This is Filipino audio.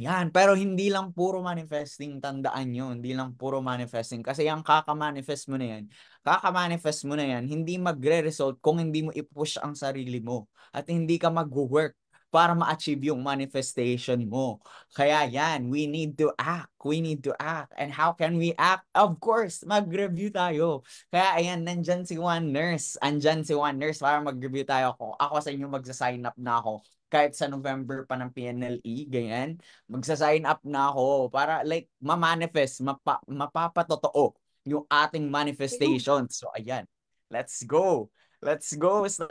Yan, pero hindi lang puro manifesting, tandaan nyo, hindi lang puro manifesting. Kasi yung kakamanifest mo na yan, kakamanifest mo na yan, hindi magre-result kung hindi mo i-push ang sarili mo. At hindi ka mag-work para ma-achieve yung manifestation mo. Kaya yan, we need to act. We need to act. And how can we act? Of course, mag-review tayo. Kaya ayan, nandyan si One Nurse. Andyan si One Nurse para mag-review tayo ako. Ako sa inyo magsa-sign up na ako kahit sa November pa ng PNLE, ganyan, magsa-sign up na ako para like ma-manifest, mapa, mapapatotoo yung ating manifestation. So ayan, let's go. Let's go. Start